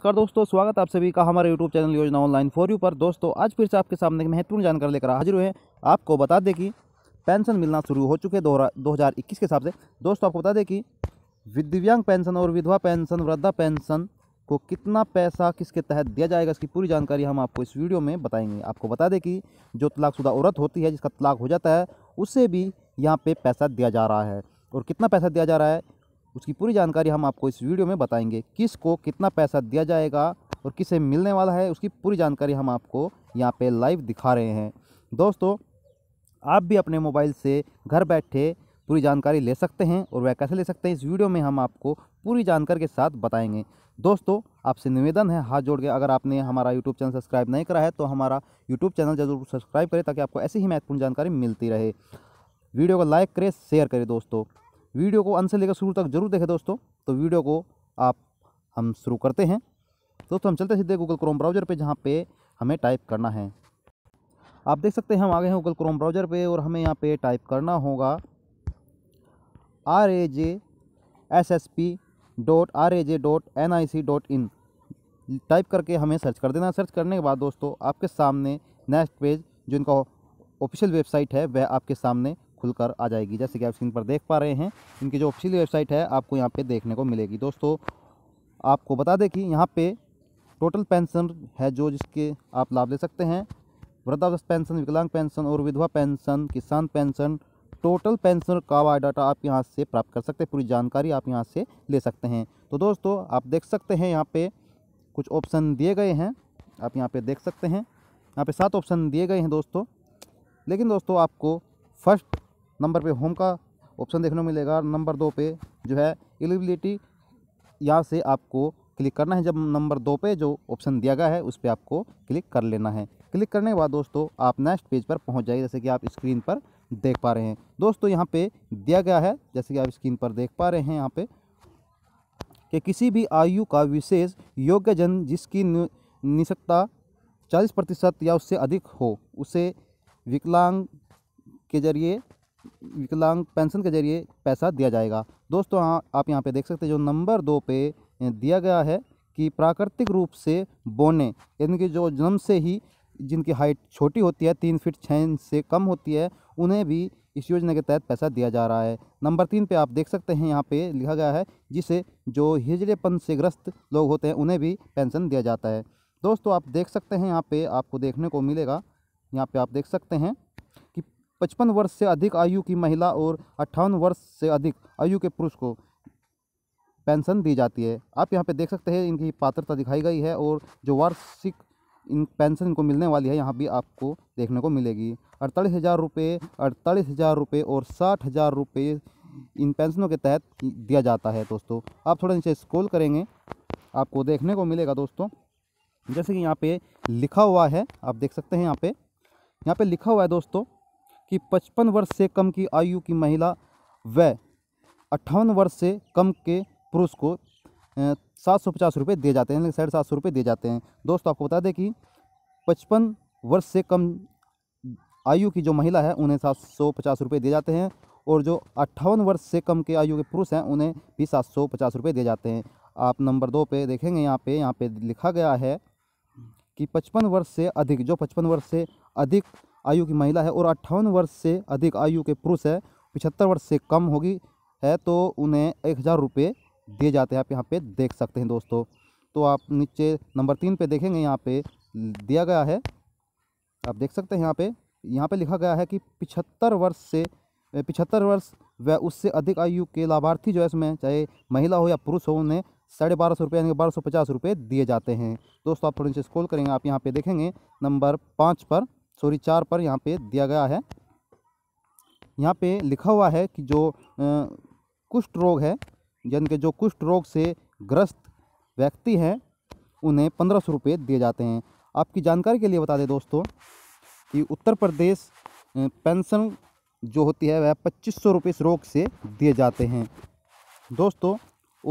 नमस्कार दोस्तों स्वागत आप सभी का हमारे YouTube channel Yojana online for you पर दोस्तों आज फिर से आपके सामने महत्वपूर्ण जानकारी लेकर हाजिर हुए हैं आपको बता दें कि पेंशन मिलना शुरू हो चुके दो हज़ार इक्कीस के हिसाब से दोस्तों आपको बता दें कि दिव्यांग पेंशन और विधवा पेंशन वृद्धा पेंशन को कितना पैसा किसके तहत दिया जाएगा इसकी पूरी जानकारी हम आपको इस वीडियो में बताएंगे आपको बता दें कि जो तलाकशुदा औरत होती है जिसका तलाक हो जाता है उसे भी यहाँ पे पैसा दिया जा रहा है और कितना पैसा दिया जा रहा है उसकी पूरी जानकारी हम आपको इस वीडियो में बताएंगे किस को कितना पैसा दिया जाएगा और किसे मिलने वाला है उसकी पूरी जानकारी हम आपको यहाँ पे लाइव दिखा रहे हैं दोस्तों आप भी अपने मोबाइल से घर बैठे पूरी जानकारी ले सकते हैं और वह कैसे ले सकते हैं इस वीडियो में हम आपको पूरी जानकारी के साथ बताएंगे दोस्तों आपसे निवेदन है हाथ जोड़ के अगर आपने हमारा यूट्यूब चैनल सब्सक्राइब नहीं करा है तो हमारा यूट्यूब चैनल जरूर सब्सक्राइब करें ताकि आपको ऐसी ही महत्वपूर्ण जानकारी मिलती रहे वीडियो को लाइक करें शेयर करें दोस्तों वीडियो को अंत से लेकर शुरू तक जरूर देखें दोस्तों तो वीडियो को आप हम शुरू करते हैं दोस्तों हम चलते सीधे गूगल क्रोम ब्राउज़र पर जहाँ पर हमें टाइप करना है आप देख सकते हैं हम आ गए हैं गूगल क्रोम ब्राउज़र पे और हमें यहाँ पे टाइप करना होगा R A J S S P dot R A J dot N I C dot in type करके हमें सर्च कर देना सर्च करने के बाद दोस्तों आपके सामने नेक्स्ट पेज जो इनका ऑफिशियल वेबसाइट है वह आपके सामने खुलकर आ जाएगी जैसे कि आप स्क्रीन पर देख पा रहे हैं इनकी जो ऑफिशियल वेबसाइट है आपको यहाँ पे देखने को मिलेगी दोस्तों आपको बता दें कि यहाँ पे टोटल पेंशन है जो जिसके आप लाभ ले सकते हैं वृद्धावस्थ पेंशन विकलांग पेंशन और विधवा पेंशन किसान पेंशन टोटल पेंशन का डाटा आप यहाँ से प्राप्त कर सकते हैं पूरी जानकारी आप यहाँ से ले सकते हैं तो दोस्तों आप देख सकते हैं यहाँ पर कुछ ऑप्शन दिए गए हैं आप यहाँ पर देख सकते हैं यहाँ पे सात ऑप्शन दिए गए हैं दोस्तों लेकिन दोस्तों आपको फर्स्ट नंबर पे होम का ऑप्शन देखने को मिलेगा नंबर दो पे जो है एलिबिलिटी यहाँ से आपको क्लिक करना है जब नंबर दो पे जो ऑप्शन दिया गया है उस पर आपको क्लिक कर लेना है क्लिक करने के बाद दोस्तों आप नेक्स्ट पेज पर पहुँच जाइए जैसे कि आप स्क्रीन पर देख पा रहे हैं दोस्तों यहाँ पर दिया गया है जैसे कि आप स्क्रीन पर देख पा रहे हैं यहाँ पर कि किसी भी आयु का विशेष योग्य जन जिसकी निशक्ता चालीस प्रतिशत या उससे अधिक हो उसे विकलांग के जरिए विकलांग पेंशन के जरिए पैसा दिया जाएगा दोस्तों हाँ आप यहाँ पे देख सकते हैं जो नंबर दो पे दिया गया है कि प्राकृतिक रूप से बोने यानी कि जो जन्म से ही जिनकी हाइट छोटी होती है तीन फीट छः इंच से कम होती है उन्हें भी इस योजना के तहत पैसा दिया जा रहा है नंबर तीन पे आप देख सकते हैं यहाँ पे लिखा गया है जिसे जो हिजड़ेपन से ग्रस्त लोग होते हैं उन्हें भी पेंशन दिया जाता है दोस्तों आप देख सकते हैं यहाँ पे आपको देखने को मिलेगा यहाँ पे आप देख सकते हैं पचपन वर्ष से अधिक आयु की महिला और अट्ठावन वर्ष से अधिक आयु के पुरुष को पेंशन दी जाती है आप यहाँ पे देख सकते हैं इनकी पात्रता दिखाई गई है और जो वार्षिक इन पेंशन इनको मिलने वाली है यहाँ भी आपको देखने को मिलेगी अड़तालीस हज़ार रुपये अड़तालीस हज़ार रुपये और साठ हज़ार रुपये इन पेंशनों के तहत दिया जाता है दोस्तों आप थोड़ा नीचे स्कोल करेंगे आपको देखने को मिलेगा दोस्तों जैसे कि यहाँ पे लिखा हुआ है आप देख सकते हैं यहाँ पे यहाँ पे लिखा हुआ है दोस्तों कि 55 वर्ष से कम की आयु की महिला व अट्ठावन वर्ष से कम के पुरुष को सात सौ पचास रुपये दिए जाते हैं लेकिन साढ़े सात सौ रुपये दिए जाते हैं दोस्तों आपको बता दें कि पचपन वर्ष से कम आयु की जो महिला है उन्हें सात सौ पचास रुपये दिए जाते हैं और जो अट्ठावन वर्ष से कम के आयु के पुरुष हैं उन्हें भी सात सौ पचास रुपये दिए जाते हैं आप नंबर दो पे देखेंगे यहाँ पे यहाँ पे लिखा गया है कि पचपन वर्ष से अधिक जो पचपन वर्ष से अधिक आयु की महिला है और अट्ठावन वर्ष से अधिक आयु के पुरुष है पिछहत्तर वर्ष से कम होगी है तो उन्हें एक हज़ार रुपये दिए जाते हैं आप यहाँ पे देख सकते हैं दोस्तों तो आप नीचे नंबर तीन पे देखेंगे यहाँ पे दिया गया है आप देख सकते हैं यहाँ पे यहाँ पे लिखा गया है कि पिछहत्तर वर्ष से पिछहत्तर वर्ष व उससे अधिक आयु के लाभार्थी जो है इसमें चाहे महिला हो या पुरुष हो उन्हें साढ़े बारह सौ रुपये यानी बारह सौ पचास रुपये दिए जाते हैं दोस्तों आप थोड़ी नीचे स्क्रॉल करेंगे आप यहाँ पे देखेंगे नंबर पाँच पर सॉरी चार पर यहाँ पे दिया गया है यहाँ पे लिखा हुआ है कि जो कुष्ठ रोग है यानी कि जो कुष्ठ रोग से ग्रस्त व्यक्ति हैं उन्हें पंद्रह सौ रुपये दिए जाते हैं आपकी जानकारी के लिए बता दें दोस्तों कि उत्तर प्रदेश पेंशन जो होती है वह पच्चीस सौ रुपये इस रोग से दिए जाते हैं दोस्तों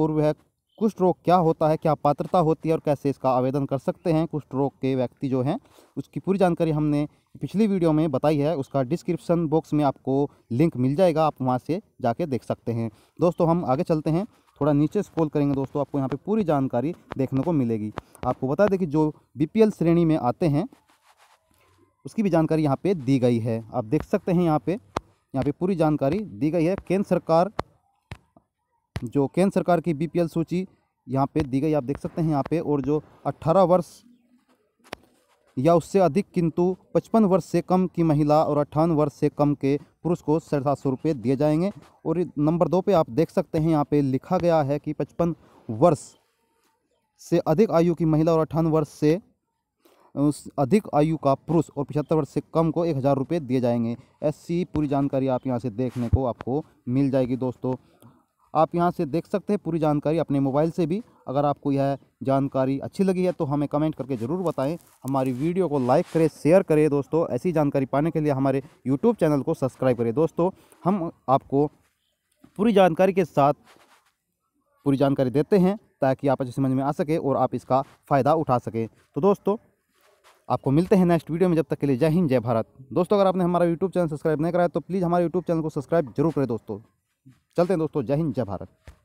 और वह कुष्ठ रोग क्या होता है क्या पात्रता होती है और कैसे इसका आवेदन कर सकते हैं कुष्ठ रोग के व्यक्ति जो हैं उसकी पूरी जानकारी हमने पिछली वीडियो में बताई है उसका डिस्क्रिप्शन बॉक्स में आपको लिंक मिल जाएगा आप वहाँ से जाके देख सकते हैं दोस्तों हम आगे चलते हैं थोड़ा नीचे स्क्रॉल करेंगे दोस्तों आपको यहाँ पर पूरी जानकारी देखने को मिलेगी आपको बता दें कि जो बी श्रेणी में आते हैं उसकी भी जानकारी यहाँ पर दी गई है आप देख सकते हैं यहाँ पर यहाँ पे पूरी जानकारी दी गई है केंद्र सरकार जो केंद्र सरकार की बी सूची यहाँ पे दी गई आप देख सकते हैं यहाँ पे और जो 18 वर्ष या उससे अधिक किंतु 55 वर्ष से कम की महिला और अट्ठावन वर्ष से कम के पुरुष को साढ़े सात सौ रुपये दिए जाएंगे और नंबर दो पे आप देख सकते हैं यहाँ पे लिखा गया है कि 55 वर्ष से अधिक आयु की महिला और अट्ठावन वर्ष से उस अधिक आयु का पुरुष और पचहत्तर वर्ष से कम को एक हज़ार रुपये दिए जाएंगे ऐसी पूरी जानकारी आप यहाँ से देखने को आपको मिल जाएगी दोस्तों आप यहाँ से देख सकते हैं पूरी जानकारी अपने मोबाइल से भी अगर आपको यह जानकारी अच्छी लगी है तो हमें कमेंट करके ज़रूर बताएं हमारी वीडियो को लाइक करें शेयर करें दोस्तों ऐसी जानकारी पाने के लिए हमारे यूट्यूब चैनल को सब्सक्राइब करें दोस्तों हम आपको पूरी जानकारी के साथ पूरी जानकारी देते हैं ताकि आप अच्छे समझ में आ सके और आप इसका फ़ायदा उठा सकें तो दोस्तों आपको मिलते हैं नेक्स्ट वीडियो में जब तक के लिए जय हिंद जय भारत दोस्तों अगर आपने हमारा यूट्यूब चैनल सब्सक्राइब नहीं कराया तो प्लीज़ हमारे यूट्यूब चैनल को सब्सक्राइब जरूर करें दोस्तों चलते हैं दोस्तों जय हिंद जय भारत